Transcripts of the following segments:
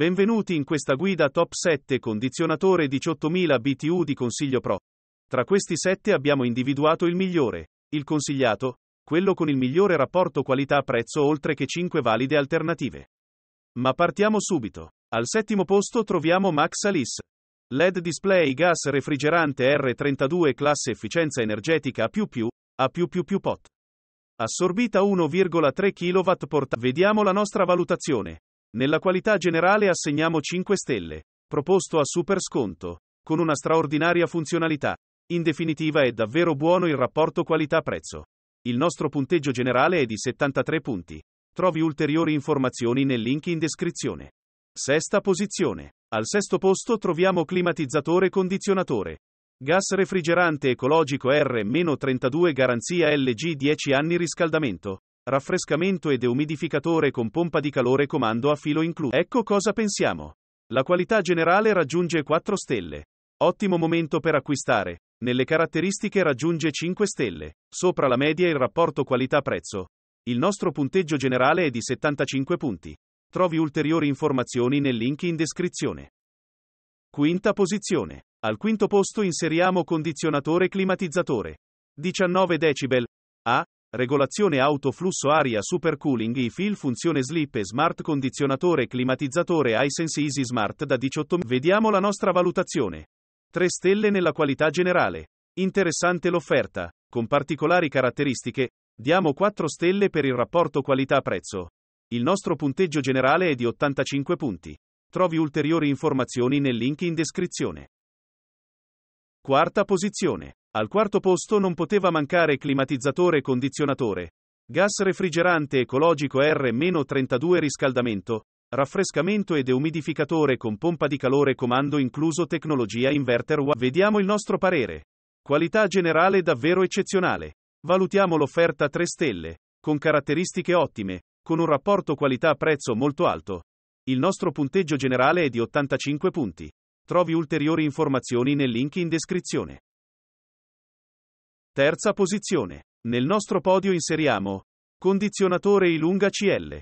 Benvenuti in questa guida top 7 condizionatore 18000 BTU di Consiglio Pro. Tra questi 7 abbiamo individuato il migliore, il consigliato, quello con il migliore rapporto qualità-prezzo oltre che 5 valide alternative. Ma partiamo subito. Al settimo posto troviamo Max Alice. LED display gas refrigerante R32 classe efficienza energetica A++, A+++ pot. Assorbita 1,3 kW portata. Vediamo la nostra valutazione. Nella qualità generale assegniamo 5 stelle. Proposto a super sconto. Con una straordinaria funzionalità. In definitiva è davvero buono il rapporto qualità-prezzo. Il nostro punteggio generale è di 73 punti. Trovi ulteriori informazioni nel link in descrizione. Sesta posizione. Al sesto posto troviamo climatizzatore condizionatore. Gas refrigerante ecologico R-32 garanzia LG 10 anni riscaldamento raffrescamento e deumidificatore con pompa di calore comando a filo incluso. Ecco cosa pensiamo. La qualità generale raggiunge 4 stelle. Ottimo momento per acquistare. Nelle caratteristiche raggiunge 5 stelle. Sopra la media il rapporto qualità-prezzo. Il nostro punteggio generale è di 75 punti. Trovi ulteriori informazioni nel link in descrizione. Quinta posizione. Al quinto posto inseriamo condizionatore climatizzatore. 19 decibel. A regolazione auto flusso aria super cooling e-fill funzione slip e smart condizionatore climatizzatore iSense Easy Smart da 18 Vediamo la nostra valutazione. 3 stelle nella qualità generale. Interessante l'offerta, con particolari caratteristiche, diamo 4 stelle per il rapporto qualità-prezzo. Il nostro punteggio generale è di 85 punti. Trovi ulteriori informazioni nel link in descrizione. Quarta posizione. Al quarto posto non poteva mancare climatizzatore e condizionatore. Gas refrigerante ecologico R-32 riscaldamento, raffrescamento ed umidificatore con pompa di calore comando incluso tecnologia inverter Vediamo il nostro parere. Qualità generale davvero eccezionale. Valutiamo l'offerta 3 stelle, con caratteristiche ottime, con un rapporto qualità-prezzo molto alto. Il nostro punteggio generale è di 85 punti. Trovi ulteriori informazioni nel link in descrizione. Terza posizione. Nel nostro podio inseriamo condizionatore I lunga CL.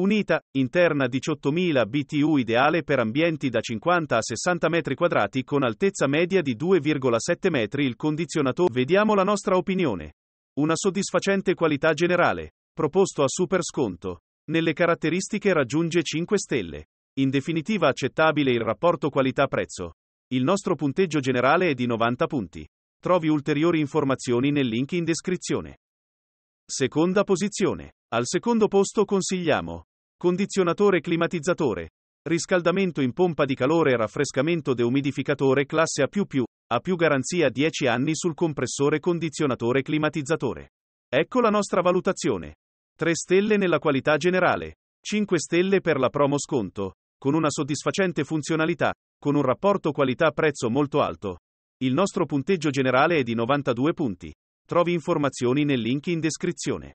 Unita, interna 18.000 BTU ideale per ambienti da 50 a 60 m2 con altezza media di 2,7 m il condizionatore. Vediamo la nostra opinione. Una soddisfacente qualità generale. Proposto a super sconto. Nelle caratteristiche raggiunge 5 stelle. In definitiva accettabile il rapporto qualità-prezzo. Il nostro punteggio generale è di 90 punti. Trovi ulteriori informazioni nel link in descrizione. Seconda posizione. Al secondo posto consigliamo condizionatore climatizzatore, riscaldamento in pompa di calore e raffrescamento deumidificatore classe A++, a più garanzia 10 anni sul compressore condizionatore climatizzatore. Ecco la nostra valutazione. 3 stelle nella qualità generale, 5 stelle per la promo sconto, con una soddisfacente funzionalità, con un rapporto qualità-prezzo molto alto, il nostro punteggio generale è di 92 punti. Trovi informazioni nel link in descrizione.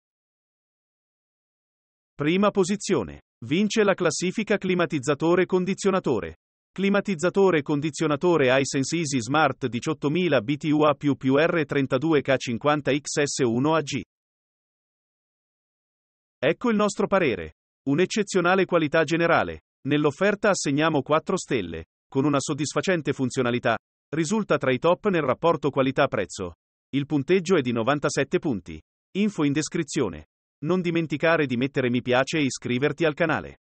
Prima posizione. Vince la classifica climatizzatore condizionatore. Climatizzatore condizionatore Hisense Easy Smart 18000 BTU ar 32 k 50 xs 1 ag Ecco il nostro parere. Un'eccezionale qualità generale. Nell'offerta assegniamo 4 stelle, con una soddisfacente funzionalità, Risulta tra i top nel rapporto qualità-prezzo. Il punteggio è di 97 punti. Info in descrizione. Non dimenticare di mettere mi piace e iscriverti al canale.